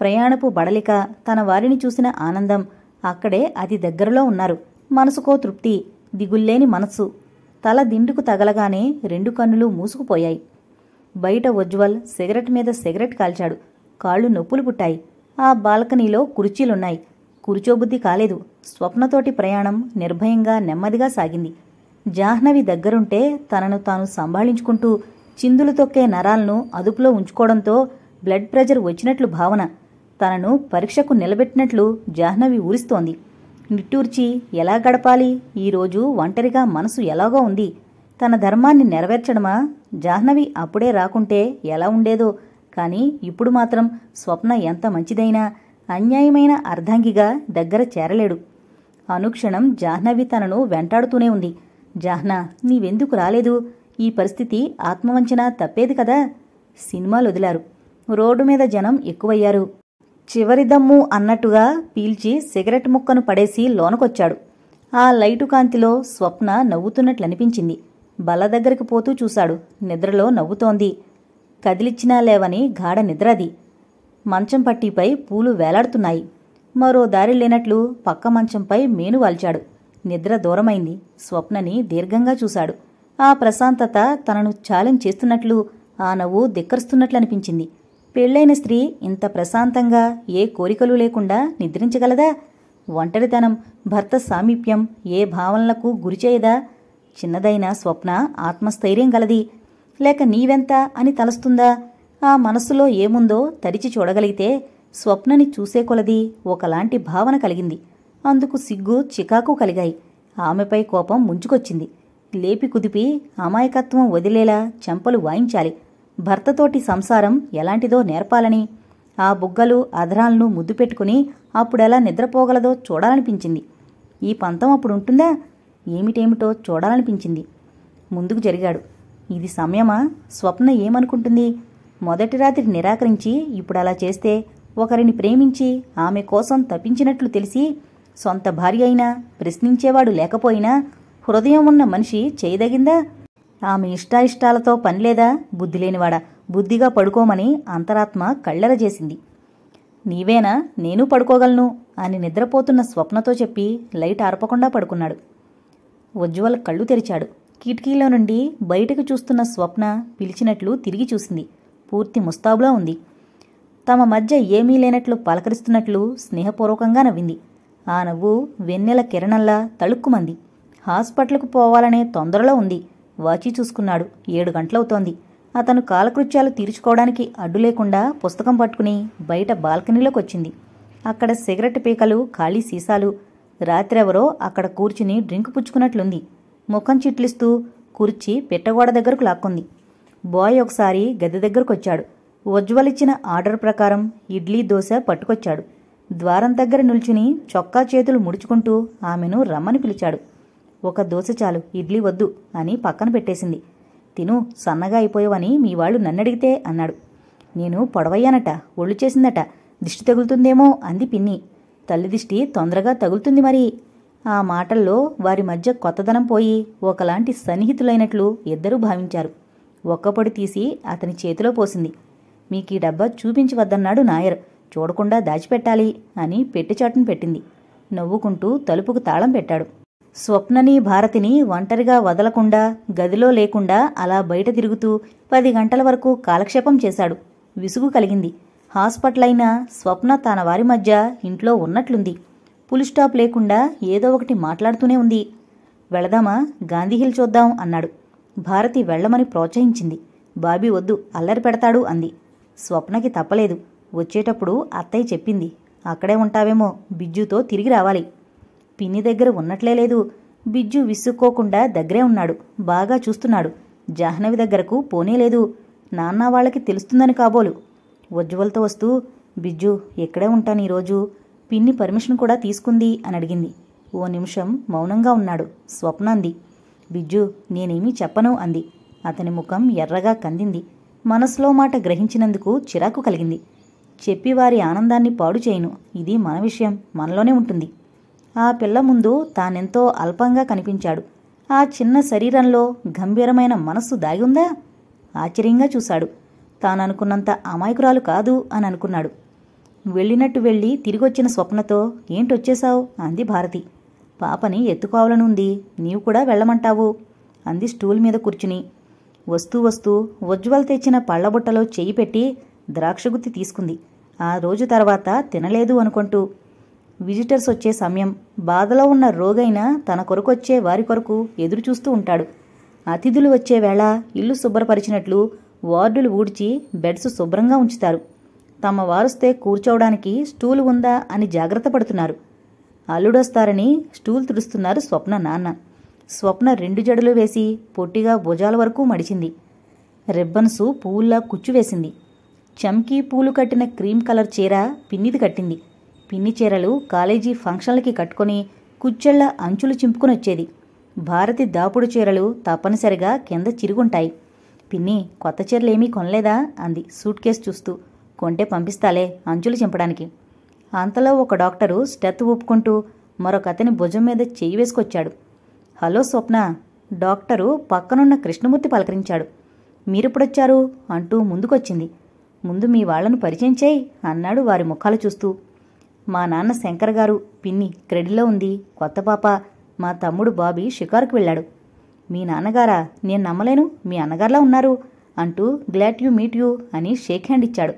ప్రయాణపు బడలిక తన వారిని చూసిన ఆనందం అక్కడే అతి దగ్గరలో ఉన్నారు మనసుకో తృప్తి దిగుల్లేని మనస్సు తల దిండుకు తగలగానే రెండు కన్నులు మూసుకుపోయాయి బయట ఉజ్వల్ సిగరెట్ మీద సిగరెట్ కాల్చాడు కాళ్ళు నొప్పులు పుట్టాయి ఆ బాల్కనీలో కుర్చీలున్నాయి కురుచోబుద్ధి కాలేదు స్వప్నతోటి ప్రయాణం నిర్భయంగా నెమ్మదిగా సాగింది జాహ్నవి దగ్గరుంటే తనను తాను సంభాళించుకుంటూ చిందులు తొక్కే నరాలను అదుపులో ఉంచుకోవడంతో బ్లడ్ ప్రెజర్ వచ్చినట్లు భావన తనను పరీక్షకు నిలబెట్టినట్లు జాహ్నవి ఊరిస్తోంది నిట్టూర్చి ఎలా గడపాలి ఈరోజు ఒంటరిగా మనసు ఎలాగో ఉంది తన ధర్మాన్ని నెరవేర్చడమా జాహ్నవి అప్పుడే రాకుంటే ఎలా ఉండేదో కానీ ఇప్పుడు మాత్రం స్వప్న ఎంత మంచిదైనా అన్యాయమైన అర్ధాంగిగా దగ్గర చేరలేడు అనుక్షణం జాహ్నవి తనను వెంటాడుతూనే ఉంది జాహ్నా నీవెందుకు రాలేదు ఈ పరిస్థితి ఆత్మవంచన తప్పేది కదా సినిమాలు వదిలారు రోడ్డు మీద జనం ఎక్కువయ్యారు చివరిదమ్ము అన్నట్టుగా పీల్చి సిగరెట్ ముక్కను పడేసి లోనకొచ్చాడు ఆ లైటు కాంతిలో స్వప్న నవ్వుతున్నట్లనిపించింది బల దగ్గరికి పోతూ చూశాడు నిద్రలో నవ్వుతోంది కదిలిచ్చినా లేవని గాఢ నిద్రది మంచం పట్టీపై పూలు వేలాడుతున్నాయి మరో దారి లేనట్లు పక్క మంచంపై మేను వాల్చాడు నిద్ర దూరమైంది స్వప్నని దీర్ఘంగా చూశాడు ఆ ప్రశాంతత తనను ఛాలెంజ్ చేస్తున్నట్లు ఆ నవ్వు దిక్కరుస్తున్నట్లనిపించింది పెళ్ళైన స్త్రీ ఇంత ప్రశాంతంగా ఏ కోరికలు లేకుండా నిద్రించగలదా ఒంటరితనం భర్త సామీప్యం ఏ భావనలకు గురిచేయదా చిన్నదైన స్వప్న ఆత్మస్థైర్యం గలది లేక నీవెంత అని తలస్తుందా ఆ మనస్సులో ఏముందో తరిచి చూడగలిగితే స్వప్నని చూసే కొలది ఒకలాంటి భావన కలిగింది అందుకు సిగ్గు చికాకు కలిగాయి ఆమెపై కోపం ముంచుకొచ్చింది లేపి కుదిపి అమాయకత్వం వదిలేలా చెంపలు వాయించాలి భర్తతోటి సంసారం ఎలాంటిదో నేర్పాలని ఆ బుగ్గలు అధరాలను ముద్దు పెట్టుకుని అప్పుడెలా నిద్రపోగలదో చూడాలనిపించింది ఈ పంతం అప్పుడు ఉంటుందా ఏమిటేమిటో చూడాలనిపించింది ముందుకు జరిగాడు ఇది సమయమా స్వప్న ఏమనుకుంటుంది మొదటి రాత్రి నిరాకరించి ఇప్పుడు అలా చేస్తే ఒకరిని ప్రేమించి ఆమె కోసం తప్పించినట్లు తెలిసి సొంత భార్య అయినా ప్రశ్నించేవాడు లేకపోయినా హృదయం ఉన్న మనిషి చేయదగిందా ఆమె ఇష్టాయిష్టాలతో పనిలేదా బుద్ధి బుద్ధిగా పడుకోమని అంతరాత్మ కళ్ళెర చేసింది నీవేనా నేను పడుకోగలను అని నిద్రపోతున్న స్వప్నతో చెప్పి లైట్ ఆర్పకుండా పడుకున్నాడు ఉజ్వల్ కళ్ళు తెరిచాడు కిటికీలో నుండి బయటకు చూస్తున్న స్వప్న పిలిచినట్లు తిరిగి చూసింది పూర్తి ముస్తాబులా ఉంది తమ మధ్య ఏమీ లేనట్లు పలకరిస్తున్నట్లు స్నేహపూర్వకంగా నవ్వింది ఆ నవ్వు వెన్నెల కిరణంలా తళుక్కుమంది హాస్పిటల్కు పోవాలనే తొందరలో ఉంది వాచి చూసుకున్నాడు ఏడు గంటలవుతోంది అతను కాలకృత్యాలు తీర్చుకోవడానికి అడ్డు లేకుండా పుస్తకం పట్టుకుని బయట బాల్కనీలోకి వచ్చింది అక్కడ సిగరెట్ పీకలు ఖాళీ సీసాలు రాత్రెవరో అక్కడ కూర్చుని డ్రింక్ పుచ్చుకున్నట్లుంది ముఖం చిట్లిస్తూ కుర్చి పెట్టగోడ దగ్గరకు లాక్కుంది బాయ్ ఒకసారి గది దగ్గరకొచ్చాడు ఉజ్వలిచ్చిన ఆర్డర్ ప్రకారం ఇడ్లీ దోశ పట్టుకొచ్చాడు ద్వారం దగ్గర నిల్చుని చొక్కా చేతులు ముడుచుకుంటూ ఆమెను రమ్మని పిలిచాడు ఒక దోశ చాలు ఇడ్లీ వద్దు అని పక్కన పెట్టేసింది తిను సన్నగా అయిపోయావని మీ వాళ్ళు నన్నడిగితే అన్నాడు నేను పొడవయ్యానట ఒళ్ళు చేసిందట దిష్టి తగులుతుందేమో అంది పిన్ని తల్లి దిష్టి తొందరగా తగులుతుంది మరి ఆ మాటల్లో వారి మధ్య కొత్తదనం పోయి ఒకలాంటి సన్నిహితులైనట్లు ఇద్దరూ భావించారు ఒక్కపొడి తీసి అతని చేతిలో పోసింది మీకు ఈ డబ్బా చూపించి వద్దన్నాడు నాయర్ చూడకుండా దాచిపెట్టాలి అని పెట్టి పెట్టింది నవ్వుకుంటూ తలుపుకు తాళం పెట్టాడు స్వప్నని భారతిని ఒంటరిగా వదలకుండా గదిలో లేకుండా అలా బయట తిరుగుతూ పది గంటల వరకు కాలక్షేపం చేశాడు విసుగు కలిగింది హాస్పిటల్ అయిన స్వప్న తన వారి మధ్య ఇంట్లో ఉన్నట్లుంది పులి స్టాప్ లేకుండా ఏదో ఒకటి మాట్లాడుతూనే ఉంది వెళదామా గాంధీహిల్ చూద్దాం అన్నాడు భారతి వెళ్లమని ప్రోత్సహించింది బాబీ వద్దు అల్లరి పెడతాడు అంది స్వప్నకి తప్పలేదు వచ్చేటప్పుడు అత్తయ్య చెప్పింది అక్కడే ఉంటావేమో బిజ్జుతో తిరిగి రావాలి పిన్ని దగ్గర ఉన్నట్లే లేదు బిజ్జు విసుక్కోకుండా దగ్గరే ఉన్నాడు బాగా చూస్తున్నాడు జాహ్నవి దగ్గరకు పోనేలేదు నాన్న వాళ్ళకి తెలుస్తుందని కాబోలు ఉజ్వలతో వస్తూ బిజ్జు ఎక్కడే ఉంటాను ఈరోజు పిన్ని పర్మిషన్ కూడా తీసుకుంది అని అడిగింది ఓ నిమిషం మౌనంగా ఉన్నాడు స్వప్న అంది బిజ్జు నేనేమీ చెప్పను అంది అతని ముఖం ఎర్రగా కందింది మనసులో మాట గ్రహించినందుకు చిరాకు కలిగింది చెప్పి వారి ఆనందాన్ని పాడు చేయను ఇది మన విషయం మనలోనే ఉంటుంది ఆ పిల్ల ముందు తానెంతో అల్పంగా కనిపించాడు ఆ చిన్న శరీరంలో గంభీరమైన మనస్సు దాగుందా ఆశ్చర్యంగా చూశాడు తాననుకున్నంత అమాయకురాలు కాదు అని అనుకున్నాడు వెళ్ళినట్టు వెళ్ళి తిరిగొచ్చిన స్వప్నతో ఏంటొచ్చేశావు అంది భారతి పాపని ఎత్తుకోవాలనుంది నీవు కూడా వెళ్ళమంటావు అంది స్టూల్ మీద కూర్చుని వస్తూ వస్తూ ఉజ్వల్ తెచ్చిన పళ్ళబుట్టలో చెయ్యి పెట్టి ద్రాక్షగుత్తి తీసుకుంది ఆ రోజు తర్వాత తినలేదు అనుకుంటూ విజిటర్స్ వచ్చే సమయం బాధలో ఉన్న రోగైన తన కొరకొచ్చే వారి కొరకు ఎదురు చూస్తూ ఉంటాడు అతిథులు వచ్చే వేళ ఇల్లు శుభ్రపరిచినట్లు వార్డులు ఊడ్చి బెడ్స్ శుభ్రంగా ఉంచుతారు తమ వారుస్తే కూర్చోవడానికి స్టూలు ఉందా అని జాగ్రత్త పడుతున్నారు అల్లుడొస్తారని స్టూల్ తుడుస్తున్నారు స్వప్న నాన్న స్వప్న రెండు జడలు వేసి పొట్టిగా భుజాల వరకు మడిచింది రిబ్బన్సు పువ్వుల్లా కుచ్చు వేసింది చమ్కీ పూలు కట్టిన క్రీమ్ కలర్ చీర పిన్నిది కట్టింది పిన్ని చీరలు కాలేజీ ఫంక్షన్లకి కట్టుకొని కుచ్చెళ్ల అంచులు చింపుకునొచ్చేది భారతి దాపుడు చీరలు తప్పనిసరిగా కింద చిరుగుంటాయి పిన్ని కొత్త చీరలేమీ కొనలేదా అంది సూట్ కేసు చూస్తూ కొంటే పంపిస్తాలే అంచులు చింపడానికి అంతలో ఒక డాక్టరు స్టెత్ ఊపుకుంటూ మరొక అతని భుజం మీద చేయి వేసుకొచ్చాడు హలో స్వప్న డాక్టరు పక్కనున్న కృష్ణమూర్తి పలకరించాడు మీరిప్పుడొచ్చారు అంటూ ముందుకొచ్చింది ముందు మీ వాళ్లను పరిచయం చేయి అన్నాడు వారి ముఖాలు చూస్తూ మా నాన్న శంకర్ గారు పిన్ని క్రెడిలో ఉంది కొత్త పాప మా తమ్ముడు బాబీ షికారుకు వెళ్ళాడు మీ నాన్నగారా నేను నమ్మలేను మీ అన్నగారులా ఉన్నారు అంటూ గ్లాట్ యూ మీట్ యూ అని షేక్ హ్యాండ్ ఇచ్చాడు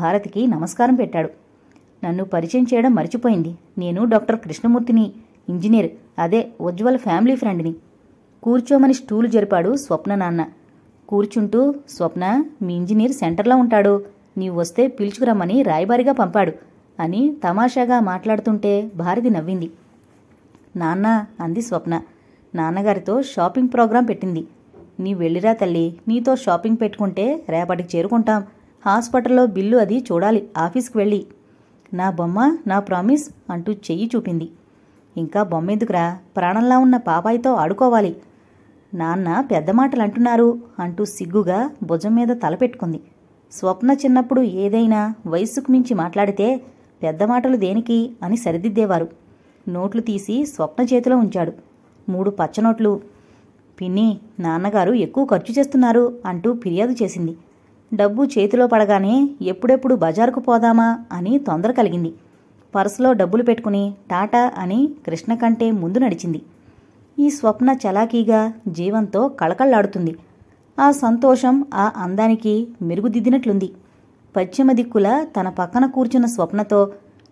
భారతికి నమస్కారం పెట్టాడు నన్ను పరిచయం చేయడం మర్చిపోయింది నేను డాక్టర్ కృష్ణమూర్తిని ఇంజనీర్ అదే ఉజ్వల ఫ్యామిలీ ఫ్రెండ్ని కూర్చోమని స్టూలు జరిపాడు స్వప్న నాన్న కూర్చుంటూ స్వప్న మీ ఇంజనీర్ సెంటర్లో ఉంటాడు నీవు వస్తే పిలుచుకురమ్మని రాయబారిగా పంపాడు అని తమాషాగా మాట్లాడుతుంటే భారతి నవ్వింది నాన్న అంది స్వప్న నాన్నగారితో షాపింగ్ ప్రోగ్రాం పెట్టింది నీ వెళ్ళిరా తల్లి నీతో షాపింగ్ పెట్టుకుంటే రేపటికి చేరుకుంటాం హాస్పిటల్లో బిల్లు అది చూడాలి ఆఫీస్కి వెళ్ళి నా బొమ్మ నా ప్రామిస్ అంటూ చెయ్యి చూపింది ఇంకా బొమ్మ ఎందుకురా ప్రాణంలా ఉన్న పాపాయితో ఆడుకోవాలి నాన్న పెద్ద మాటలు అంటున్నారు అంటూ సిగ్గుగా భుజం మీద తలపెట్టుకుంది స్వప్న చిన్నప్పుడు ఏదైనా వయస్సుకు మించి మాట్లాడితే పెద్ద మాటలు దేనికి అని సరిదిద్దేవారు నోట్లు తీసి స్వప్న చేతిలో ఉంచాడు మూడు పచ్చనోట్లు పిన్ని నాన్నగారు ఎక్కువ ఖర్చు చేస్తున్నారు అంటూ ఫిర్యాదు చేసింది డబ్బు చేతిలో పడగానే ఎప్పుడెప్పుడు బజారుకు పోదామా అని తొందర కలిగింది పర్సులో డబ్బులు పెట్టుకుని టాటా అని కృష్ణ కంటే ముందు నడిచింది ఈ స్వప్న చలాకీగా జీవంతో కళకళ్లాడుతుంది ఆ సంతోషం ఆ అందానికి మెరుగుదిద్దినట్లుంది పశ్చిమ దిక్కుల తన పక్కన కూర్చున్న స్వప్నతో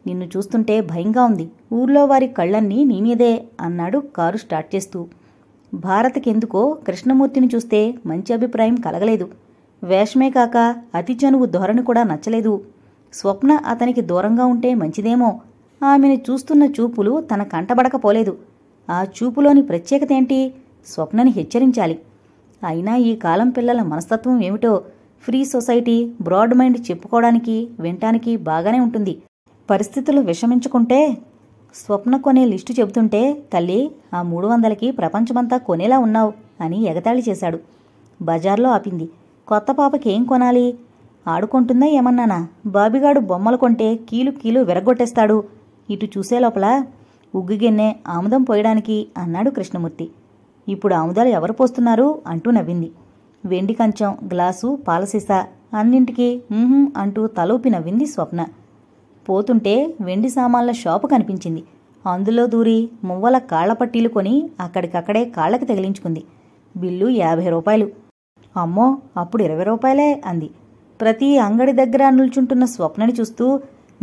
నిన్ను చూస్తుంటే భయంగా ఉంది ఊర్లో వారి కళ్ళన్నీ నీమీదే అన్నాడు కారు స్టార్ట్ చేస్తూ భారత్కెందుకో కృష్ణమూర్తిని చూస్తే మంచి అభిప్రాయం కలగలేదు వేషమే కాక అతి చనువు ధోరణి కూడా నచ్చలేదు స్వప్న అతనికి దూరంగా ఉంటే మంచిదేమో ఆమెను చూస్తున్న చూపులు తన కంటబడకపోలేదు ఆ చూపులోని ప్రత్యేకత ఏంటి స్వప్నని హెచ్చరించాలి అయినా ఈ కాలం పిల్లల మనస్తత్వం ఏమిటో ఫ్రీ సొసైటీ బ్రాడ్ మైండ్ చెప్పుకోవడానికి వినటానికి బాగానే ఉంటుంది పరిస్థితులు విషమించుకుంటే స్వప్న కొనే లిస్టు చెబుతుంటే తల్లి ఆ మూడు వందలకి ప్రపంచమంతా కొనేలా ఉన్నావు అని ఎగతాళి చేశాడు బజార్లో ఆపింది కొత్త పాపకి ఏం కొనాలి ఆడుకుంటుందా ఏమన్నానా బాబిగాడు బొమ్మలు కొంటే కీలు కీలు విరగొట్టేస్తాడు ఇటు చూసే లోపల ఉగ్గుగిన్నె ఆముదం పోయడానికి అన్నాడు కృష్ణమూర్తి ఇప్పుడు ఆముదాలు ఎవరు పోస్తున్నారు అంటూ నవ్వింది వెండి కంచం గ్లాసు పాలసీసా అన్నింటికి అంటూ తలూపి నవ్వింది స్వప్న పోతుంటే వెండి సామాన్ల షాపు కనిపించింది అందులో దూరి మువ్వల కాళ్లపట్టీలు కొని అక్కడికక్కడే కాళ్ళకి తగిలించుకుంది బిల్లు యాభై రూపాయలు అమ్మో అప్పుడు ఇరవై రూపాయలే అంది ప్రతి అంగడి దగ్గర నిల్చుంటున్న స్వప్నని చూస్తూ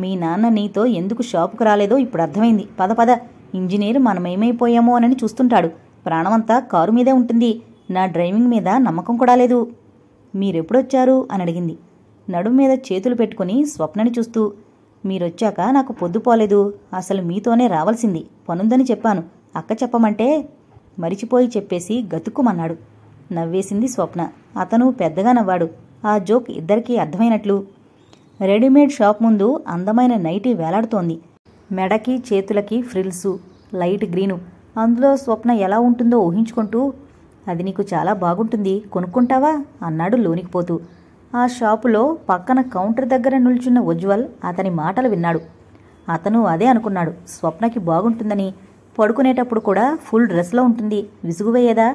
మీ నాన్న నీతో ఎందుకు షాపుకు రాలేదో ఇప్పుడు అర్థమైంది పద పద ఇంజనీర్ మనమేమైపోయామో అని చూస్తుంటాడు ప్రాణమంతా కారు మీదే ఉంటుంది నా డ్రైవింగ్ మీద నమ్మకం కూడా లేదు మీరెప్పుడొచ్చారు అని అడిగింది నడుము మీద చేతులు పెట్టుకుని స్వప్నని చూస్తూ మీరొచ్చాక నాకు పొద్దుపోలేదు అసలు మీతోనే రావాల్సింది పనుందని చెప్పాను అక్క చెప్పమంటే మరిచిపోయి చెప్పేసి గతుక్కుమన్నాడు నవ్వేసింది స్వప్న అతను పెద్దగా నవ్వాడు ఆ జోక్ ఇద్దరికీ అర్థమైనట్లు రెడీమేడ్ షాప్ ముందు అందమైన నైటీ వేలాడుతోంది మెడకి చేతులకి ఫ్రిల్సు లైట్ గ్రీను అందులో స్వప్న ఎలా ఉంటుందో ఊహించుకుంటూ అది నీకు చాలా బాగుంటుంది కొనుక్కుంటావా అన్నాడు లోనికి పోతూ ఆ షాపులో పక్కన కౌంటర్ దగ్గర నిల్చున్న ఉజ్వల్ అతని మాటలు విన్నాడు అతను అదే అనుకున్నాడు స్వప్నకి బాగుంటుందని పడుకునేటప్పుడు కూడా ఫుల్ డ్రెస్లో ఉంటుంది విసుగువేయదా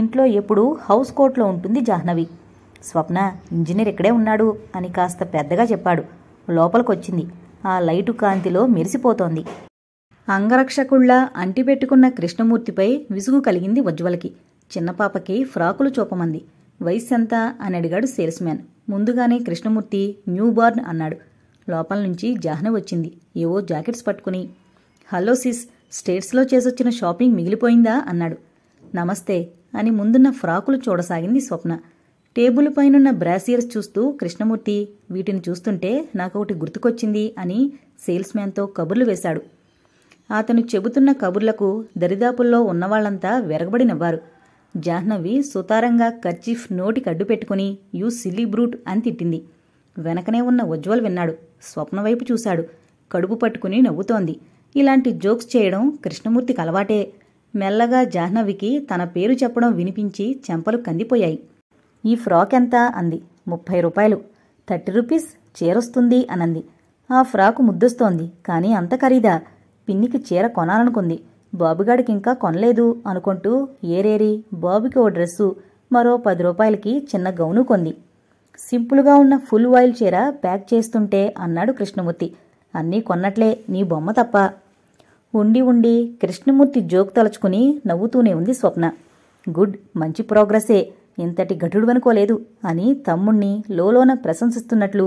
ఇంట్లో ఎప్పుడూ హౌస్ కోట్లో ఉంటుంది జాహ్నవి స్వప్న ఇంజనీర్ ఇక్కడే ఉన్నాడు అని కాస్త పెద్దగా చెప్పాడు లోపలికొచ్చింది ఆ లైటు కాంతిలో మెరిసిపోతోంది అంగరక్షకుళ్ళ అంటిపెట్టుకున్న కృష్ణమూర్తిపై విసుగు కలిగింది ఉజ్వలకి చిన్నపాపకి ఫ్రాకులు చూపమంది వయస్సెంత అని అడిగాడు సేల్స్ మ్యాన్ ముందుగానే కృష్ణమూర్తి న్యూబార్న్ అన్నాడు లోపల నుంచి జాహ్న వచ్చింది ఏవో జాకెట్స్ పట్టుకుని హలో సిస్ స్టేట్స్లో చేసొచ్చిన షాపింగ్ మిగిలిపోయిందా అన్నాడు నమస్తే అని ముందున్న ఫ్రాకులు చూడసాగింది స్వప్న టేబుల్ పైనున్న బ్రాసియర్స్ చూస్తూ కృష్ణమూర్తి వీటిని చూస్తుంటే నాకు ఒకటి గుర్తుకొచ్చింది అని సేల్స్ మ్యాన్తో కబుర్లు వేశాడు అతను చెబుతున్న కబుర్లకు దరిదాపుల్లో ఉన్నవాళ్లంతా వెరగబడినవ్వారు జాహ్నవి సుతారంగా కర్చీఫ్ నోటికి అడ్డు పెట్టుకుని యూ సిల్లీ బ్రూట్ అని తిట్టింది వెనకనే ఉన్న ఉజ్వల్ విన్నాడు స్వప్నవైపు చూశాడు కడుపు పట్టుకుని నవ్వుతోంది ఇలాంటి జోక్స్ చేయడం కృష్ణమూర్తికి అలవాటే మెల్లగా జాహ్నవికి తన పేరు చెప్పడం వినిపించి చెంపలు కందిపోయాయి ఈ ఫ్రాక్ ఎంత అంది ముప్పై రూపాయలు థర్టీ రూపీస్ చీరొస్తుంది అనంది ఆ ఫ్రాకు ముద్దొస్తోంది కానీ అంత ఖరీదా పిన్నికి చీర కొనాలనుకుంది బాబుగాడికి ఇంకా కొనలేదు అనుకుంటూ ఏరేరి బాబుకి ఓ డ్రెస్సు మరో పది రూపాయలకి చిన్న గౌను కొంది సింపుల్గా ఉన్న ఫుల్ వాయిల్ చీర ప్యాక్ చేస్తుంటే అన్నాడు కృష్ణమూర్తి అన్నీ కొన్నట్లే నీ బొమ్మ తప్ప ఉండి ఉండి కృష్ణమూర్తి జోక్ తలుచుకుని నవ్వుతూనే ఉంది స్వప్న గుడ్ మంచి ప్రోగ్రెసే ఇంతటి అనుకోలేదు అని తమ్ముణ్ణి లోలోన ప్రశంసిస్తున్నట్లు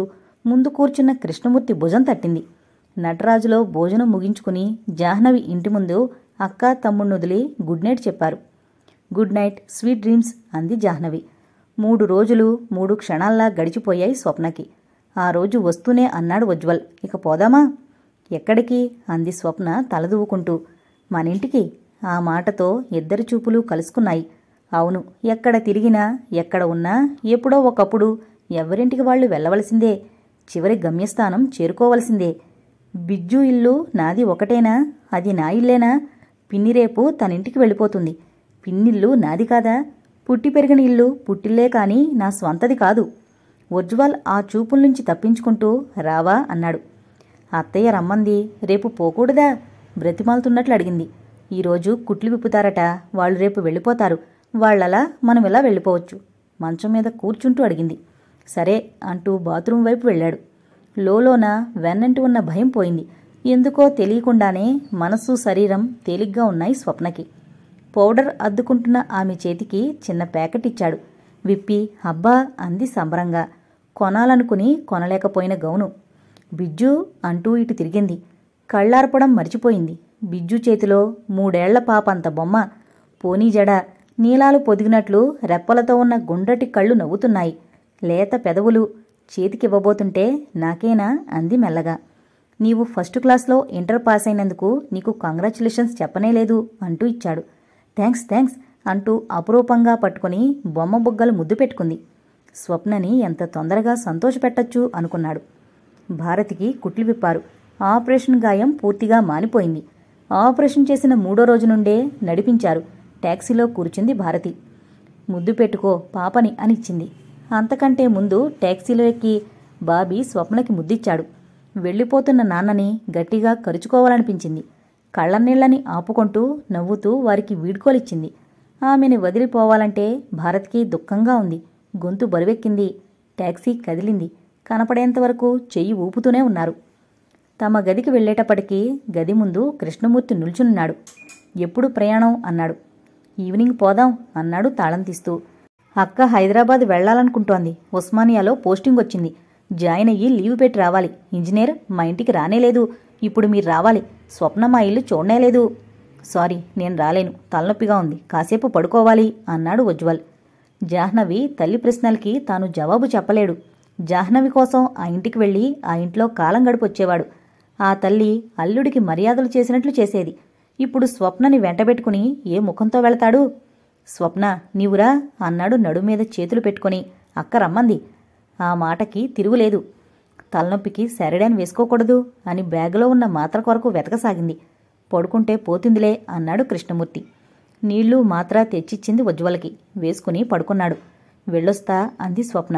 ముందు కూర్చున్న కృష్ణమూర్తి భుజం తట్టింది నటరాజులో భోజనం ముగించుకుని జాహ్నవి ఇంటి ముందు అక్క తమ్ముడిని వదిలి గుడ్ నైట్ చెప్పారు గుడ్ నైట్ స్వీట్ డ్రీమ్స్ అంది జాహ్నవి మూడు రోజులు మూడు క్షణాల్లా గడిచిపోయాయి స్వప్నకి ఆ రోజు వస్తూనే అన్నాడు ఉజ్వల్ ఇక పోదామా ఎక్కడికి అంది స్వప్న మన మనింటికి ఆ మాటతో ఇద్దరి చూపులు కలుసుకున్నాయి అవును ఎక్కడ తిరిగినా ఎక్కడ ఉన్నా ఎప్పుడో ఒకప్పుడు ఎవరింటికి వాళ్ళు వెళ్ళవలసిందే చివరి గమ్యస్థానం చేరుకోవలసిందే బిజ్జు ఇల్లు నాది ఒకటేనా అది నా ఇల్లేనా పిన్ని రేపు తనింటికి వెళ్ళిపోతుంది పిన్నిల్లు నాది కాదా పుట్టి పెరిగిన ఇల్లు పుట్టిల్లే కాని నా స్వంతది కాదు ఉజ్వల్ ఆ చూపుల నుంచి తప్పించుకుంటూ రావా అన్నాడు అత్తయ్య రమ్మంది రేపు పోకూడదా బ్రతిమాలుతున్నట్లు అడిగింది ఈరోజు కుట్లు విప్పుతారట వాళ్ళు రేపు వెళ్ళిపోతారు వాళ్ళలా మనం ఇలా వెళ్ళిపోవచ్చు మంచం మీద కూర్చుంటూ అడిగింది సరే అంటూ బాత్రూం వైపు వెళ్ళాడు లోలోన వెన్నంటి ఉన్న భయం పోయింది ఎందుకో తెలియకుండానే మనసు శరీరం తేలిగ్గా ఉన్నాయి స్వప్నకి పౌడర్ అద్దుకుంటున్న ఆమె చేతికి చిన్న ప్యాకెట్ ఇచ్చాడు విప్పి అబ్బా అంది సంబరంగా కొనాలనుకుని కొనలేకపోయిన గౌను బిజ్జు అంటూ ఇటు తిరిగింది కళ్ళార్పడం మర్చిపోయింది బిజ్జు చేతిలో మూడేళ్ల పాపంత బొమ్మ పోనీ జడ నీలాలు పొదిగినట్లు రెప్పలతో ఉన్న గుండ్రటి కళ్ళు నవ్వుతున్నాయి లేత పెదవులు చేతికివ్వబోతుంటే నాకేనా అంది మెల్లగా నీవు ఫస్ట్ క్లాస్లో ఇంటర్ పాస్ అయినందుకు నీకు కంగ్రాచులేషన్స్ చెప్పనే లేదు అంటూ ఇచ్చాడు థ్యాంక్స్ థ్యాంక్స్ అంటూ అపురూపంగా పట్టుకుని బొమ్మ బుగ్గలు ముద్దు పెట్టుకుంది స్వప్నని ఎంత తొందరగా సంతోషపెట్టచ్చు అనుకున్నాడు భారతికి కుట్లు విప్పారు ఆపరేషన్ గాయం పూర్తిగా మానిపోయింది ఆపరేషన్ చేసిన మూడో రోజు నుండే నడిపించారు ట్యాక్సీలో కూర్చుంది భారతి ముద్దు పెట్టుకో పాపని అనిచ్చింది అంతకంటే ముందు ట్యాక్సీలో ఎక్కి బాబీ స్వప్నకి ముద్దిచ్చాడు వెళ్ళిపోతున్న నాన్నని గట్టిగా కరుచుకోవాలనిపించింది కళ్ళనీళ్లని ఆపుకుంటూ నవ్వుతూ వారికి వీడ్కోలిచ్చింది ఆమెని వదిలిపోవాలంటే భారత్కి దుఃఖంగా ఉంది గొంతు బరువెక్కింది ట్యాక్సీ కదిలింది కనపడేంతవరకు చెయ్యి ఊపుతూనే ఉన్నారు తమ గదికి వెళ్ళేటప్పటికీ గది ముందు కృష్ణమూర్తి నిల్చున్నాడు ఎప్పుడు ప్రయాణం అన్నాడు ఈవినింగ్ పోదాం అన్నాడు తాళం తీస్తూ అక్క హైదరాబాద్ వెళ్లాలనుకుంటోంది ఉస్మానియాలో పోస్టింగ్ వచ్చింది జాయిన్ అయ్యి లీవ్ పెట్టి రావాలి ఇంజనీర్ మా ఇంటికి రానేలేదు ఇప్పుడు మీరు రావాలి స్వప్న మా ఇల్లు చూడనేలేదు సారీ నేను రాలేను తలనొప్పిగా ఉంది కాసేపు పడుకోవాలి అన్నాడు ఉజ్వల్ జాహ్నవి తల్లి ప్రశ్నలకి తాను జవాబు చెప్పలేడు జాహ్నవి కోసం ఆ ఇంటికి వెళ్ళి ఆ ఇంట్లో కాలం గడిపొచ్చేవాడు ఆ తల్లి అల్లుడికి మర్యాదలు చేసినట్లు చేసేది ఇప్పుడు స్వప్నని వెంటబెట్టుకుని ఏ ముఖంతో వెళతాడు స్వప్న నీవురా అన్నాడు నడుమీద చేతులు పెట్టుకుని అక్క రమ్మంది ఆ మాటకి తిరుగులేదు తలనొప్పికి శారడాన్ వేసుకోకూడదు అని బ్యాగులో ఉన్న మాత్ర కొరకు వెతకసాగింది పడుకుంటే పోతుందిలే అన్నాడు కృష్ణమూర్తి నీళ్లు మాత్ర తెచ్చిచ్చింది ఉజ్వలకి వేసుకుని పడుకున్నాడు వెళ్ళొస్తా అంది స్వప్న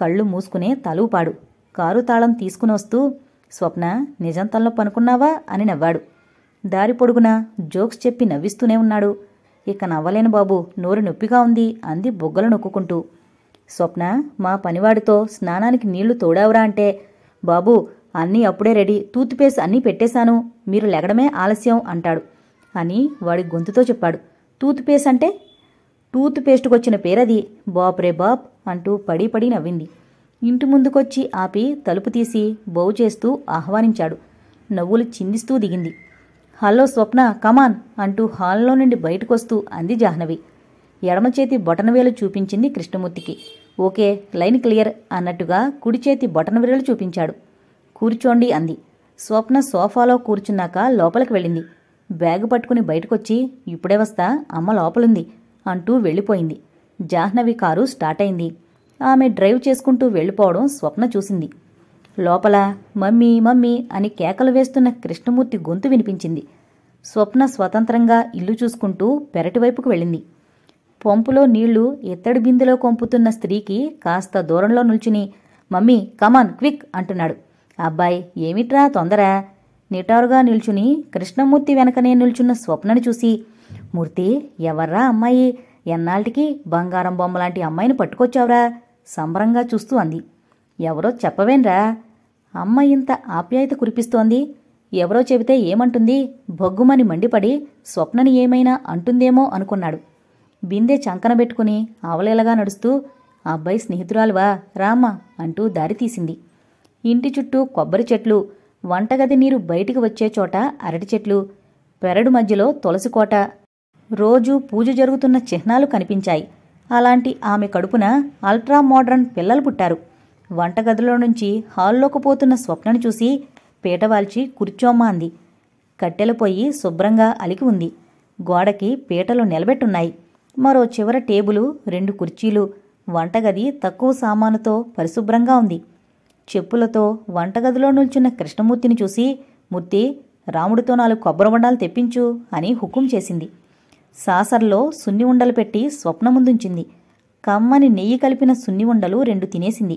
కళ్ళు మూసుకునే తలూపాడు కారు తాళం తీసుకుని వస్తూ స్వప్న నిజం తలనొప్పి అనుకున్నావా అని నవ్వాడు దారి పొడుగున జోక్స్ చెప్పి నవ్విస్తూనే ఉన్నాడు ఇక నవ్వలేను బాబు నోరు నొప్పిగా ఉంది అంది బొగ్గలు నొక్కుంటూ స్వప్న మా పనివాడితో స్నానానికి నీళ్లు తోడావురా అంటే బాబు అన్నీ అప్పుడే రెడీ టూత్పేస్ట్ అన్నీ పెట్టేశాను మీరు లెగడమే ఆలస్యం అంటాడు అని వాడి గొంతుతో చెప్పాడు టూత్పేస్ట్ అంటే టూత్ పేస్ట్కొచ్చిన పేరది బాప్ రే బాప్ అంటూ పడి పడి నవ్వింది ఇంటి ముందుకొచ్చి ఆపి తలుపు తీసి బౌ చేస్తూ ఆహ్వానించాడు నవ్వులు చిందిస్తూ దిగింది హలో స్వప్న కమాన్ అంటూ హాల్లో నుండి బయటకొస్తూ అంది జాహ్నవి ఎడమ చేతి వేలు చూపించింది కృష్ణమూర్తికి ఓకే లైన్ క్లియర్ అన్నట్టుగా కుడి చేతి వేలు చూపించాడు కూర్చోండి అంది స్వప్న సోఫాలో కూర్చున్నాక లోపలికి వెళ్ళింది బ్యాగు పట్టుకుని బయటకొచ్చి ఇప్పుడే వస్తా అమ్మ లోపలుంది అంటూ వెళ్ళిపోయింది జాహ్నవి కారు స్టార్ట్ అయింది ఆమె డ్రైవ్ చేసుకుంటూ వెళ్ళిపోవడం స్వప్న చూసింది లోపల మమ్మీ మమ్మీ అని కేకలు వేస్తున్న కృష్ణమూర్తి గొంతు వినిపించింది స్వప్న స్వతంత్రంగా ఇల్లు చూసుకుంటూ పెరటివైపుకు వెళ్ళింది పంపులో నీళ్లు ఎత్తడి బిందెలో కొంపుతున్న స్త్రీకి కాస్త దూరంలో నిల్చుని మమ్మీ కమాన్ క్విక్ అంటున్నాడు అబ్బాయి ఏమిట్రా తొందర నిటారుగా నిల్చుని కృష్ణమూర్తి వెనకనే నిల్చున్న స్వప్నని చూసి మూర్తి ఎవర్రా అమ్మాయి ఎన్నాళ్ళకి బంగారం బొమ్మలాంటి అమ్మాయిని పట్టుకొచ్చావురా సంబరంగా చూస్తూ అంది ఎవరో చెప్పవేన్రా అమ్మ ఇంత ఆప్యాయత కురిపిస్తోంది ఎవరో చెబితే ఏమంటుంది బొగ్గుమని మండిపడి స్వప్నని ఏమైనా అంటుందేమో అనుకున్నాడు బిందె చంకన పెట్టుకుని అవలేలగా నడుస్తూ అబ్బాయి స్నేహితురాలువా రామ్మా అంటూ దారి తీసింది ఇంటి చుట్టూ కొబ్బరి చెట్లు వంటగది నీరు బయటికి వచ్చే చోట అరటి చెట్లు పెరడు మధ్యలో తులసికోట రోజూ పూజ జరుగుతున్న చిహ్నాలు కనిపించాయి అలాంటి ఆమె కడుపున అల్ట్రా మోడ్రన్ పిల్లలు పుట్టారు వంటగదిలో నుంచి హాల్లోకి పోతున్న స్వప్నను చూసి పీటవాల్చి కుర్చోమ్మా అంది పోయి శుభ్రంగా అలికి ఉంది గోడకి పీటలు నిలబెట్టున్నాయి మరో చివర టేబులు రెండు కుర్చీలు వంటగది తక్కువ సామానుతో పరిశుభ్రంగా ఉంది చెప్పులతో వంటగదిలో నిల్చున్న కృష్ణమూర్తిని చూసి మూర్తి రాముడితో నాలుగు కొబ్బరి బొండాలు తెప్పించు అని హుకుం చేసింది సాసర్లో సున్ని ఉండలు పెట్టి స్వప్నముందుంచింది కమ్మని నెయ్యి కలిపిన సున్ని ఉండలు రెండు తినేసింది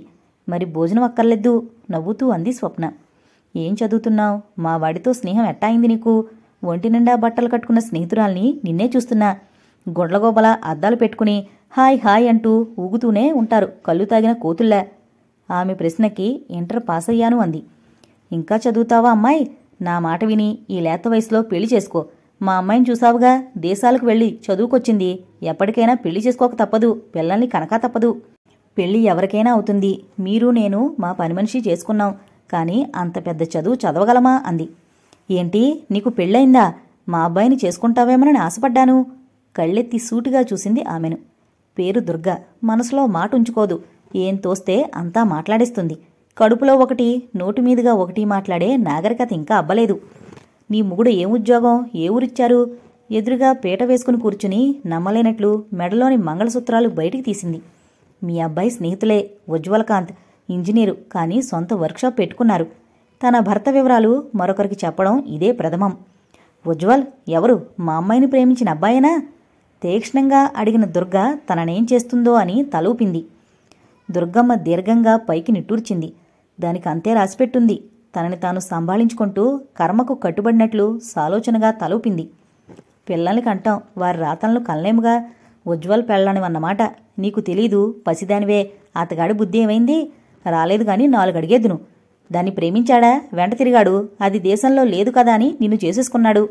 మరి భోజనం అక్కర్లేదు నవ్వుతూ అంది స్వప్న ఏం చదువుతున్నావు మా వాడితో స్నేహం ఎట్టాయింది నీకు ఒంటి నిండా బట్టలు కట్టుకున్న స్నేహితురాల్ని నిన్నే చూస్తున్నా గొడ్లగోబల అద్దాలు పెట్టుకుని హాయ్ హాయ్ అంటూ ఊగుతూనే ఉంటారు కళ్ళు తాగిన కోతుల్లా ఆమె ప్రశ్నకి ఇంటర్ పాస్ అయ్యాను అంది ఇంకా చదువుతావా అమ్మాయి నా మాట విని ఈ లేత వయసులో పెళ్లి చేసుకో మా అమ్మాయిని చూసావుగా దేశాలకు వెళ్ళి చదువుకొచ్చింది ఎప్పటికైనా పెళ్లి చేసుకోక తప్పదు పిల్లల్ని కనక తప్పదు పెళ్లి ఎవరికైనా అవుతుంది మీరు నేను మా పని మనిషి చేసుకున్నాం కానీ అంత పెద్ద చదువు చదవగలమా అంది ఏంటి నీకు పెళ్ళయిందా మా అబ్బాయిని చేసుకుంటావేమోనని ఆశపడ్డాను కళ్ళెత్తి సూటిగా చూసింది ఆమెను పేరు దుర్గ మనసులో మాట ఉంచుకోదు ఏం తోస్తే అంతా మాట్లాడేస్తుంది కడుపులో ఒకటి నోటి మీదుగా ఒకటి మాట్లాడే నాగరికత ఇంకా అబ్బలేదు నీ ముగుడు ఏం ఉద్యోగం ఏ ఊరిచ్చారు ఎదురుగా పీట వేసుకుని కూర్చుని నమ్మలేనట్లు మెడలోని మంగళసూత్రాలు బయటికి తీసింది మీ అబ్బాయి స్నేహితులే ఉజ్వలకాంత్ ఇంజనీరు కానీ సొంత వర్క్షాప్ పెట్టుకున్నారు తన భర్త వివరాలు మరొకరికి చెప్పడం ఇదే ప్రథమం ఉజ్వల్ ఎవరు మా అమ్మాయిని ప్రేమించిన అబ్బాయేనా తీక్ష్ణంగా అడిగిన దుర్గ తననేం చేస్తుందో అని తలూపింది దుర్గమ్మ దీర్ఘంగా పైకి నిట్టూర్చింది దానికి అంతే రాసిపెట్టుంది తనని తాను సంభాళించుకుంటూ కర్మకు కట్టుబడినట్లు సాలోచనగా తలూపింది పిల్లల్ని కంటాం వారి రాతలను కల్లేముగా ఉజ్వల్ పెళ్ళనివన్నమాట నీకు తెలీదు పసిదానివే అతగాడి బుద్ధి ఏమైంది రాలేదు గాని నాలుగడిగేదును దాన్ని ప్రేమించాడా వెంట తిరిగాడు అది దేశంలో లేదు కదా అని నిన్ను చేసేసుకున్నాడు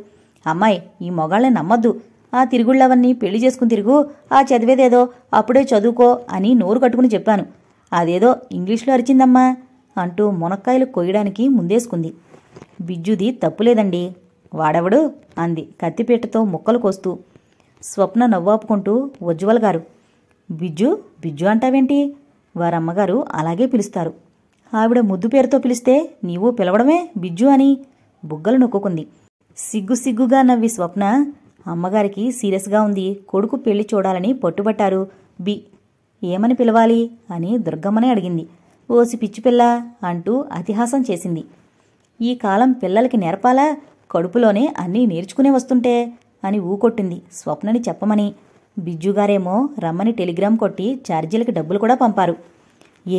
అమ్మాయి ఈ మొగాళ్ళని నమ్మద్దు ఆ తిరుగుళ్ళవన్నీ పెళ్లి చేసుకుని తిరుగు ఆ చదివేదేదో అప్పుడే చదువుకో అని నోరు కట్టుకుని చెప్పాను అదేదో ఇంగ్లీష్లో అరిచిందమ్మా అంటూ మునక్కాయలు కొయ్యడానికి ముందేసుకుంది బిజ్జుది తప్పులేదండి వాడవడు అంది కత్తిపేటతో ముక్కలు కోస్తూ స్వప్న నవ్వాపుకుంటూ ఉజ్వల్ గారు బిజ్జు బిజ్జు అంటావేంటి వారమ్మగారు అలాగే పిలుస్తారు ఆవిడ ముద్దు పేరుతో పిలిస్తే నీవు పిలవడమే బిజ్జు అని బుగ్గలు నొక్కుకుంది సిగ్గు సిగ్గుగా నవ్వి స్వప్న అమ్మగారికి సీరియస్గా ఉంది కొడుకు పెళ్లి చూడాలని పట్టుబట్టారు బి ఏమని పిలవాలి అని దుర్గమ్మనే అడిగింది ఓసి పిచ్చి పిల్ల అంటూ అతిహాసం చేసింది ఈ కాలం పిల్లలకి నేర్పాలా కడుపులోనే అన్నీ నేర్చుకునే వస్తుంటే అని ఊకొట్టింది స్వప్నని చెప్పమని బిజ్జుగారేమో రమ్మని టెలిగ్రామ్ కొట్టి ఛార్జీలకి డబ్బులు కూడా పంపారు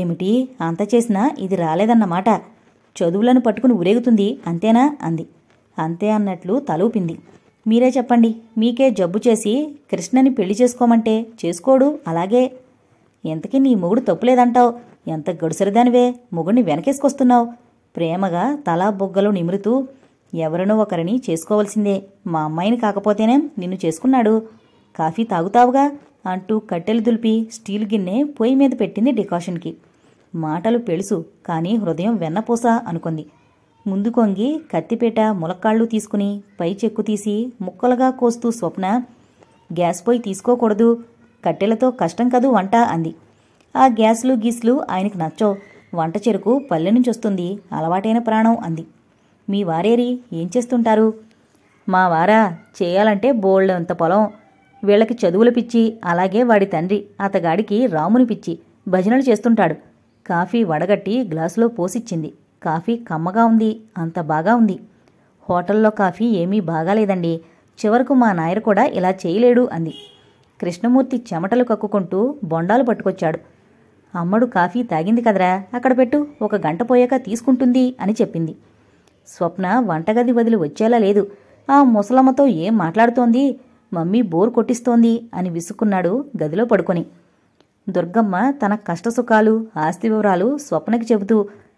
ఏమిటి అంత చేసినా ఇది రాలేదన్నమాట చదువులను పట్టుకుని ఉరేగుతుంది అంతేనా అంది అంతే అన్నట్లు తలూపింది మీరే చెప్పండి మీకే జబ్బు చేసి కృష్ణని పెళ్లి చేసుకోమంటే చేసుకోడు అలాగే ఎంతకీ నీ మొగుడు తప్పులేదంటావు ఎంత గడుసరిదానివే మొగుడిని వెనకేసుకొస్తున్నావు ప్రేమగా తలా బొగ్గలు నిమురుతూ ఎవరినో ఒకరిని చేసుకోవలసిందే మా అమ్మాయిని కాకపోతేనే నిన్ను చేసుకున్నాడు కాఫీ తాగుతావుగా అంటూ కట్టెలు దులిపి స్టీల్ గిన్నె పొయ్యి మీద పెట్టింది డికాషన్కి మాటలు పెలుసు కానీ హృదయం వెన్నపూస అనుకుంది ముందు కొంగి కత్తిపేట ములక్కాళ్ళు తీసుకుని పై చెక్కు తీసి ముక్కలుగా కోస్తూ స్వప్న గ్యాస్ పోయి తీసుకోకూడదు కట్టెలతో కష్టం కదూ వంట అంది ఆ గ్యాస్లు గీస్లు ఆయనకు నచ్చో వంట చెరుకు పల్లె నుంచి వస్తుంది అలవాటైన ప్రాణం అంది మీ వారేరి ఏం చేస్తుంటారు మా వారా చేయాలంటే బోల్డంత పొలం వీళ్ళకి చదువులు పిచ్చి అలాగే వాడి తండ్రి అతగాడికి రాముని పిచ్చి భజనలు చేస్తుంటాడు కాఫీ వడగట్టి గ్లాసులో పోసిచ్చింది కాఫీ కమ్మగా ఉంది అంత బాగా ఉంది హోటల్లో కాఫీ ఏమీ బాగాలేదండి చివరకు మా నాయన కూడా ఇలా చేయలేడు అంది కృష్ణమూర్తి చెమటలు కక్కుకుంటూ బొండాలు పట్టుకొచ్చాడు అమ్మడు కాఫీ తాగింది కదరా అక్కడ పెట్టు ఒక గంట పోయాక తీసుకుంటుంది అని చెప్పింది స్వప్న వంటగది వదిలి వచ్చేలా లేదు ఆ ముసలమ్మతో ఏం మాట్లాడుతోంది మమ్మీ బోర్ కొట్టిస్తోంది అని విసుక్కున్నాడు గదిలో పడుకొని దుర్గమ్మ తన కష్టసుఖాలు ఆస్తి వివరాలు స్వప్నకి చెబుతూ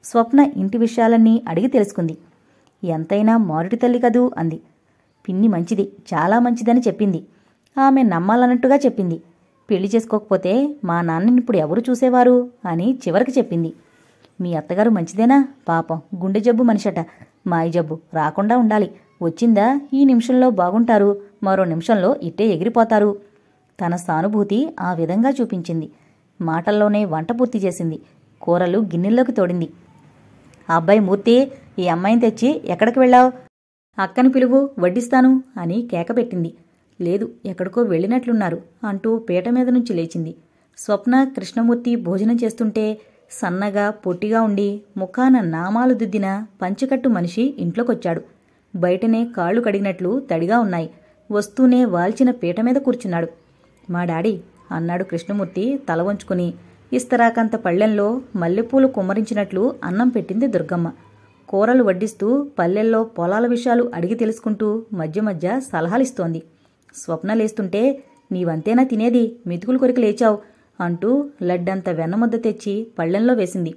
స్వప్న ఇంటి విషయాలన్నీ అడిగి తెలుసుకుంది ఎంతైనా మారుటి తల్లి కదూ అంది పిన్ని మంచిది చాలా మంచిదని చెప్పింది ఆమె నమ్మాలన్నట్టుగా చెప్పింది పెళ్లి చేసుకోకపోతే మా నాన్నని ఇప్పుడు ఎవరు చూసేవారు అని చివరికి చెప్పింది మీ అత్తగారు మంచిదేనా పాపం గుండె జబ్బు మనిషట మాయి జబ్బు రాకుండా ఉండాలి వచ్చిందా ఈ నిమిషంలో బాగుంటారు మరో నిమిషంలో ఇట్టే ఎగిరిపోతారు తన సానుభూతి ఆ విధంగా చూపించింది మాటల్లోనే వంట పూర్తి చేసింది కూరలు గిన్నెల్లోకి తోడింది ఆ అబ్బాయి మూర్తి ఈ అమ్మాయిని తెచ్చి ఎక్కడికి వెళ్ళావు అక్కని పిలువు వడ్డిస్తాను అని కేక పెట్టింది లేదు ఎక్కడికో వెళ్ళినట్లున్నారు అంటూ పీట మీద నుంచి లేచింది స్వప్న కృష్ణమూర్తి భోజనం చేస్తుంటే సన్నగా పొట్టిగా ఉండి ముఖాన నామాలు దిద్దిన పంచకట్టు మనిషి ఇంట్లోకొచ్చాడు బయటనే కాళ్ళు కడిగినట్లు తడిగా ఉన్నాయి వస్తూనే వాల్చిన పీట మీద కూర్చున్నాడు మా డాడీ అన్నాడు కృష్ణమూర్తి తల వంచుకుని ఇస్తరాకంత పళ్ళెంలో మల్లెపూలు కుమ్మరించినట్లు అన్నం పెట్టింది దుర్గమ్మ కూరలు వడ్డిస్తూ పల్లెల్లో పొలాల విషయాలు అడిగి తెలుసుకుంటూ మధ్య మధ్య సలహాలిస్తోంది స్వప్నలేస్తుంటే నీవంతేనా తినేది మెతుకులు కొరికి లేచావు అంటూ లడ్డంత వెన్నముద్ద తెచ్చి పళ్ళెంలో వేసింది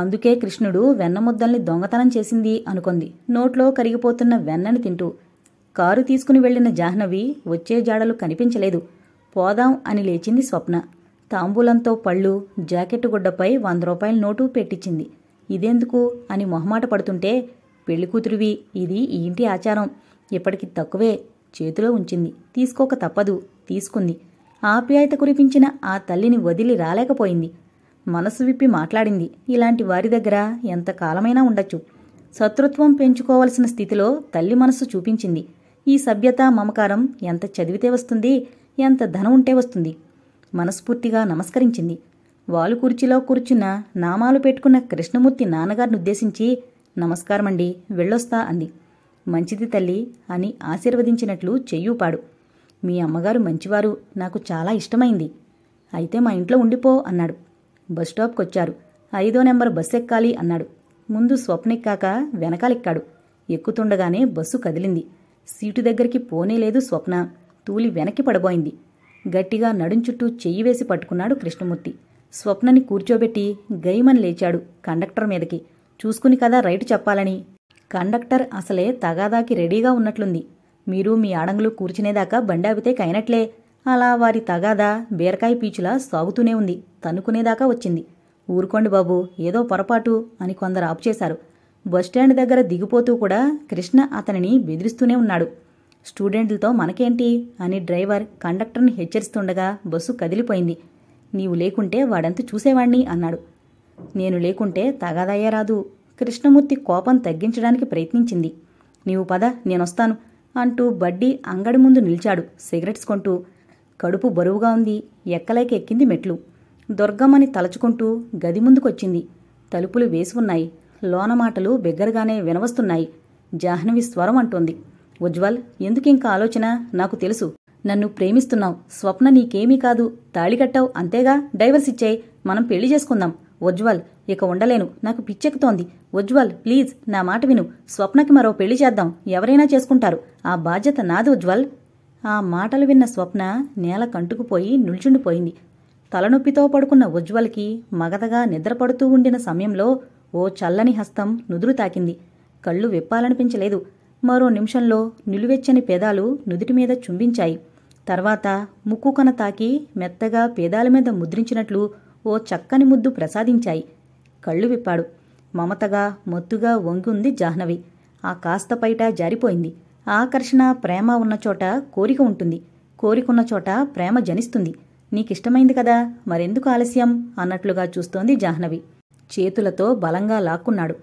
అందుకే కృష్ణుడు వెన్నముద్దల్ని దొంగతనం చేసింది అనుకుంది నోట్లో కరిగిపోతున్న వెన్నని తింటూ కారు తీసుకుని వెళ్లిన జాహ్నవి వచ్చే జాడలు కనిపించలేదు పోదాం అని లేచింది స్వప్న తాంబూలంతో పళ్ళు జాకెట్ గుడ్డపై వంద రూపాయల నోటు పెట్టించింది ఇదెందుకు అని మొహమాట పడుతుంటే పెళ్లి ఇది ఈ ఇంటి ఆచారం ఇప్పటికి తక్కువే చేతిలో ఉంచింది తీసుకోక తప్పదు తీసుకుంది ఆప్యాయత కురిపించిన ఆ తల్లిని వదిలి రాలేకపోయింది మనసు విప్పి మాట్లాడింది ఇలాంటి వారి దగ్గర ఎంతకాలమైనా ఉండొచ్చు శత్రుత్వం పెంచుకోవలసిన స్థితిలో తల్లి మనసు చూపించింది ఈ సభ్యత మమకారం ఎంత చదివితే వస్తుంది ఎంత ధనం ఉంటే వస్తుంది మనస్ఫూర్తిగా నమస్కరించింది వాలు కుర్చీలో కూర్చున్న నామాలు పెట్టుకున్న కృష్ణమూర్తి నాన్నగారిని ఉద్దేశించి నమస్కారమండి వెళ్ళొస్తా అంది మంచిది తల్లి అని ఆశీర్వదించినట్లు చెయ్యూపాడు మీ అమ్మగారు మంచివారు నాకు చాలా ఇష్టమైంది అయితే మా ఇంట్లో ఉండిపో అన్నాడు బస్ ఐదో నెంబర్ బస్సు ఎక్కాలి అన్నాడు ముందు స్వప్నెక్కాక వెనకాలెక్కాడు ఎక్కుతుండగానే బస్సు కదిలింది సీటు దగ్గరికి పోనేలేదు స్వప్న తూలి వెనక్కి పడబోయింది గట్టిగా నడుం చుట్టూ చెయ్యి వేసి పట్టుకున్నాడు కృష్ణమూర్తి స్వప్నని కూర్చోబెట్టి గైమన్ లేచాడు కండక్టర్ మీదకి చూసుకుని కదా రైట్ చెప్పాలని కండక్టర్ అసలే తగాదాకి రెడీగా ఉన్నట్లుంది మీరు మీ ఆడంగులు కూర్చునేదాకా బండాబితే కైనట్లే అలా వారి తగాదా బీరకాయ పీచులా సాగుతూనే ఉంది తన్నుకునేదాకా వచ్చింది ఊరుకోండి బాబు ఏదో పొరపాటు అని కొందరు ఆపుచేశారు బస్టాండ్ దగ్గర దిగిపోతూ కూడా కృష్ణ అతనిని బెదిరిస్తూనే ఉన్నాడు స్టూడెంట్లతో మనకేంటి అని డ్రైవర్ కండక్టర్ని హెచ్చరిస్తుండగా బస్సు కదిలిపోయింది నీవు లేకుంటే వాడంతా చూసేవాణ్ణి అన్నాడు నేను లేకుంటే తగాదయ్యే రాదు కృష్ణమూర్తి కోపం తగ్గించడానికి ప్రయత్నించింది నీవు పద నేనొస్తాను అంటూ బడ్డీ అంగడి ముందు నిలిచాడు సిగరెట్స్ కొంటూ కడుపు బరువుగా ఉంది ఎక్కలేక ఎక్కింది మెట్లు దుర్గమ్మని తలచుకుంటూ గది ముందుకొచ్చింది తలుపులు వేసి ఉన్నాయి లోన మాటలు బిగ్గరగానే వినవస్తున్నాయి జాహ్నవి స్వరం అంటోంది ఉజ్వల్ ఎందుకింకా ఆలోచన నాకు తెలుసు నన్ను ప్రేమిస్తున్నావు స్వప్న నీకేమీ కాదు తాళి కట్టావు అంతేగా డైవర్స్ ఇచ్చాయి మనం పెళ్లి చేసుకుందాం ఉజ్వల్ ఇక ఉండలేను నాకు పిచ్చెక్కుతోంది ఉజ్వల్ ప్లీజ్ నా మాట విను స్వప్నకి మరో పెళ్లి చేద్దాం ఎవరైనా చేసుకుంటారు ఆ బాధ్యత నాది ఉజ్వల్ ఆ మాటలు విన్న స్వప్న నేల కంటుకుపోయి నిల్చుండిపోయింది తలనొప్పితో పడుకున్న ఉజ్వల్కి మగధగా నిద్రపడుతూ ఉండిన సమయంలో ఓ చల్లని హస్తం నుదురు తాకింది కళ్ళు విప్పాలనిపించలేదు మరో నిమిషంలో నిలువెచ్చని పేదాలు నుదుటి మీద చుంబించాయి తర్వాత ముక్కుకొన తాకి మెత్తగా పేదాల మీద ముద్రించినట్లు ఓ చక్కని ముద్దు ప్రసాదించాయి కళ్ళు విప్పాడు మమతగా మత్తుగా ఉంది జాహ్నవి ఆ కాస్త పైట జారిపోయింది ఆకర్షణ ప్రేమ ఉన్న చోట కోరిక ఉంటుంది కోరికున్న చోట ప్రేమ జనిస్తుంది నీకిష్టమైంది కదా మరెందుకు ఆలస్యం అన్నట్లుగా చూస్తోంది జాహ్నవి చేతులతో బలంగా లాక్కున్నాడు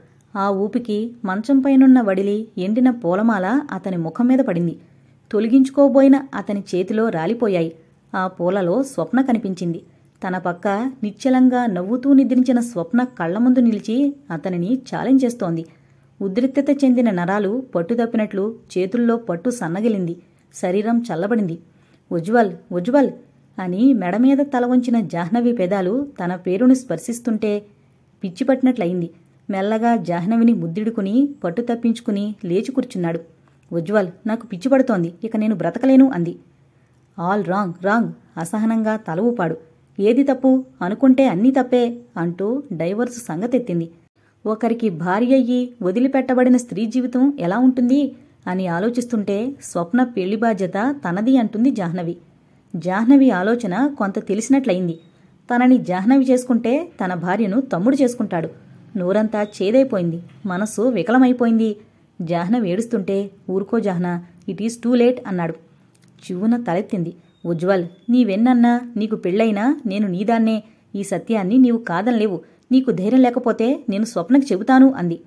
ఆ ఊపికి మంచంపైనున్న వడిలి ఎండిన పూలమాల అతని ముఖం మీద పడింది తొలగించుకోబోయిన అతని చేతిలో రాలిపోయాయి ఆ పూలలో స్వప్న కనిపించింది తన పక్క నిశ్చలంగా నవ్వుతూ నిద్రించిన స్వప్న కళ్ల ముందు నిలిచి అతనిని ఛాలెంజ్ చేస్తోంది ఉద్రిక్తత చెందిన నరాలు పట్టుదప్పినట్లు చేతుల్లో పట్టు సన్నగిలింది శరీరం చల్లబడింది ఉజ్వల్ ఉజ్వల్ అని మెడ మీద తల వంచిన జాహ్నవి పెదాలు తన పేరును స్పర్శిస్తుంటే పిచ్చిపట్టినట్లయింది మెల్లగా జాహ్నవిని ముద్దిడుకుని పట్టు తప్పించుకుని లేచి కూర్చున్నాడు ఉజ్వల్ నాకు పిచ్చిపడుతోంది ఇక నేను బ్రతకలేను అంది ఆల్ రాంగ్ రాంగ్ అసహనంగా తల ఊపాడు ఏది తప్పు అనుకుంటే అన్నీ తప్పే అంటూ డైవర్స్ సంగతెత్తింది ఒకరికి భార్య అయ్యి వదిలిపెట్టబడిన స్త్రీ జీవితం ఎలా ఉంటుంది అని ఆలోచిస్తుంటే స్వప్న పెళ్లి బాధ్యత తనది అంటుంది జాహ్నవి జాహ్నవి ఆలోచన కొంత తెలిసినట్లయింది తనని జాహ్నవి చేసుకుంటే తన భార్యను తమ్ముడు చేసుకుంటాడు నోరంతా చేదైపోయింది మనస్సు వికలమైపోయింది జాహ్న వేడుస్తుంటే ఊరుకో Jahna it is too late అన్నాడు చివున తలెత్తింది ఉజ్వల్ నీవెన్నన్నా నీకు పెళ్ళైనా నేను నీదాన్నే ఈ సత్యాన్ని నీవు కాదనలేవు నీకు ధైర్యం లేకపోతే నేను స్వప్నకు చెబుతాను అంది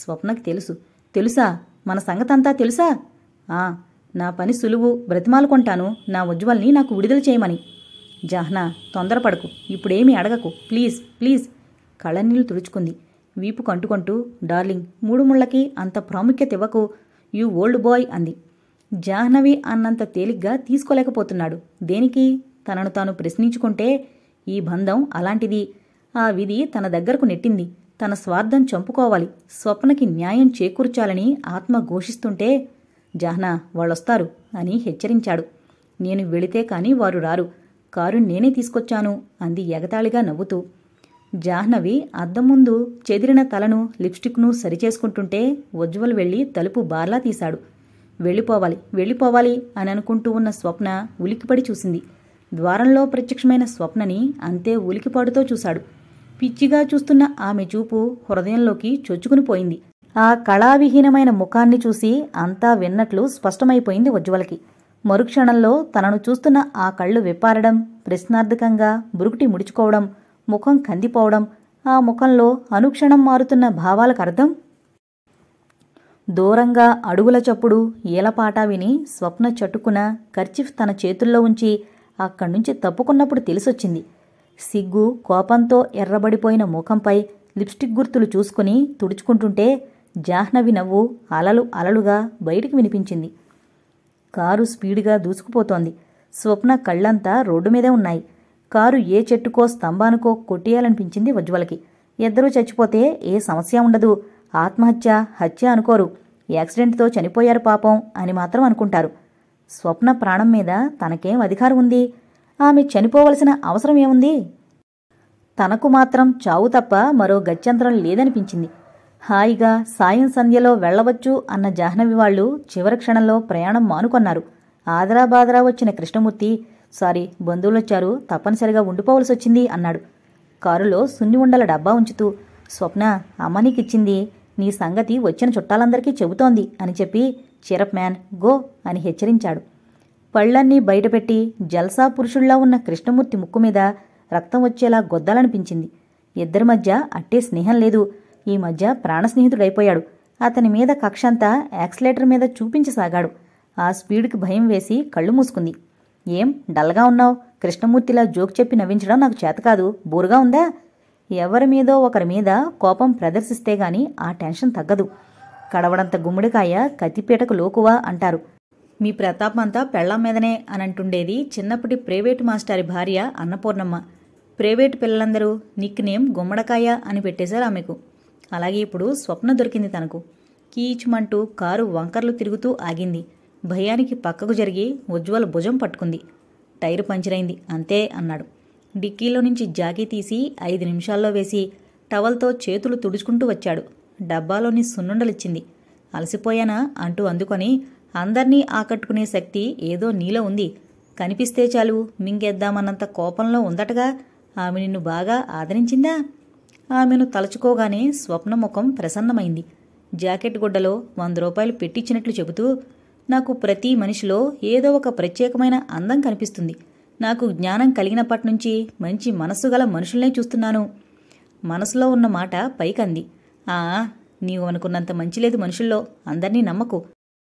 స్వప్నకు తెలుసు తెలుసా మన సంగతంతా తెలుసా ఆ నా పని సులువు కొంటాను నా ఉజ్వల్ని నాకు విడుదల చేయమని జాహ్నా తొందరపడకు ఇప్పుడేమీ అడగకు ప్లీజ్ ప్లీజ్ కళ్ళనీళ్లు తుడుచుకుంది వీపు కంటుకుంటూ డార్లింగ్ మూడు ముళ్ళకి అంత ప్రాముఖ్యత ఇవ్వకు యూ ఓల్డ్ బాయ్ అంది జాహ్నవి అన్నంత తేలిగ్గా తీసుకోలేకపోతున్నాడు దేనికి తనను తాను ప్రశ్నించుకుంటే ఈ బంధం అలాంటిది ఆ విధి తన దగ్గరకు నెట్టింది తన స్వార్థం చంపుకోవాలి స్వప్నకి న్యాయం చేకూర్చాలని ఆత్మ ఘోషిస్తుంటే జాహ్నా వాళ్ళొస్తారు అని హెచ్చరించాడు నేను వెళితే కానీ వారు రారు కారు నేనే తీసుకొచ్చాను అంది ఎగతాళిగా నవ్వుతూ జాహ్నవి అద్దం ముందు చెదిరిన తలను లిప్స్టిక్ను సరిచేసుకుంటుంటే ఉజ్వల్ వెళ్ళి తలుపు బార్లా తీశాడు వెళ్ళిపోవాలి వెళ్ళిపోవాలి అని అనుకుంటూ ఉన్న స్వప్న ఉలికిపడి చూసింది ద్వారంలో ప్రత్యక్షమైన స్వప్నని అంతే ఉలికిపాడుతో చూశాడు పిచ్చిగా చూస్తున్న ఆమె చూపు హృదయంలోకి చొచ్చుకునిపోయింది ఆ కళావిహీనమైన ముఖాన్ని చూసి అంతా విన్నట్లు స్పష్టమైపోయింది ఉజ్వలకి మరుక్షణంలో తనను చూస్తున్న ఆ కళ్ళు విప్పారడం ప్రశ్నార్థకంగా బురుకుటి ముడుచుకోవడం ముఖం కందిపోవడం ఆ ముఖంలో అనుక్షణం మారుతున్న భావాలకు అర్థం దూరంగా అడుగుల చప్పుడు ఈలపాట విని స్వప్న చట్టుకున ఖర్చిఫ్ తన చేతుల్లో ఉంచి అక్కడ్నుంచి తప్పుకున్నప్పుడు తెలిసొచ్చింది సిగ్గు కోపంతో ఎర్రబడిపోయిన ముఖంపై లిప్స్టిక్ గుర్తులు చూసుకుని తుడుచుకుంటుంటే జాహ్నవి నవ్వు అలలు అలలుగా బయటికి వినిపించింది కారు స్పీడ్గా దూసుకుపోతోంది స్వప్న కళ్ళంతా రోడ్డు మీదే ఉన్నాయి కారు ఏ చెట్టుకో స్తంభానికో కొట్టేయాలనిపించింది ఉజ్వలకి ఇద్దరూ చచ్చిపోతే ఏ సమస్య ఉండదు ఆత్మహత్య హత్య అనుకోరు యాక్సిడెంట్తో చనిపోయారు పాపం అని మాత్రం అనుకుంటారు స్వప్న ప్రాణం మీద తనకేం అధికారం ఉంది ఆమె చనిపోవలసిన అవసరం ఏముంది తనకు మాత్రం చావు తప్ప మరో గత్యంతరం లేదనిపించింది హాయిగా సాయం సంధ్యలో వెళ్లవచ్చు అన్న జాహ్నవి వాళ్ళు చివరి క్షణంలో ప్రయాణం మానుకొన్నారు ఆదరాబాదరా వచ్చిన కృష్ణమూర్తి సారీ బంధువులొచ్చారు తప్పనిసరిగా ఉండిపోవలసి వచ్చింది అన్నాడు కారులో సున్ని ఉండల డబ్బా ఉంచుతూ స్వప్న అమ్మ నీకిచ్చింది నీ సంగతి వచ్చిన చుట్టాలందరికీ చెబుతోంది అని చెప్పి చిరప్ మ్యాన్ గో అని హెచ్చరించాడు పళ్లన్నీ బయటపెట్టి జల్సా పురుషుల్లా ఉన్న కృష్ణమూర్తి ముక్కు మీద రక్తం వచ్చేలా గొద్దాలనిపించింది ఇద్దరి మధ్య అట్టే స్నేహం లేదు ఈ మధ్య ప్రాణస్నేహితుడైపోయాడు అతని మీద కక్షంతా యాక్సిలేటర్ మీద చూపించసాగాడు ఆ స్పీడ్కి భయం వేసి కళ్ళు మూసుకుంది ఏం డల్గా ఉన్నావు కృష్ణమూర్తిలా జోక్ చెప్పి నవ్వించడం నాకు చేతకాదు బోరుగా ఉందా ఎవరి మీదో ఒకరి మీద కోపం ప్రదర్శిస్తే గాని ఆ టెన్షన్ తగ్గదు కడవడంత గుమ్మడికాయ కత్తిపీటకు లోకువా అంటారు మీ ప్రతాపం అంతా పెళ్లం మీదనే అనంటుండేది చిన్నప్పటి ప్రైవేటు మాస్టారి భార్య అన్నపూర్ణమ్మ ప్రైవేటు పిల్లలందరూ నిక్ నేమ్ గుమ్మడికాయ అని పెట్టేశారు ఆమెకు అలాగే ఇప్పుడు స్వప్న దొరికింది తనకు కీచుమంటూ కారు వంకర్లు తిరుగుతూ ఆగింది భయానికి పక్కకు జరిగి ఉజ్వల భుజం పట్టుకుంది టైరు పంచరైంది అంతే అన్నాడు డిక్కీలో నుంచి జాకీ తీసి ఐదు నిమిషాల్లో వేసి టవల్తో చేతులు తుడుచుకుంటూ వచ్చాడు డబ్బాలోని సున్నుండలిచ్చింది అలసిపోయానా అంటూ అందుకొని అందర్నీ ఆకట్టుకునే శక్తి ఏదో నీలో ఉంది కనిపిస్తే చాలు మింగేద్దామన్నంత కోపంలో ఉందటగా ఆమె నిన్ను బాగా ఆదరించిందా ఆమెను తలుచుకోగానే స్వప్నముఖం ప్రసన్నమైంది జాకెట్ గుడ్డలో వంద రూపాయలు పెట్టించినట్లు చెబుతూ నాకు ప్రతి మనిషిలో ఏదో ఒక ప్రత్యేకమైన అందం కనిపిస్తుంది నాకు జ్ఞానం కలిగినప్పటి నుంచి మంచి మనస్సు గల మనుషుల్నే చూస్తున్నాను మనసులో ఉన్న మాట పైకంది ఆ నీవు అనుకున్నంత మంచి లేదు మనుషుల్లో అందర్నీ నమ్మకు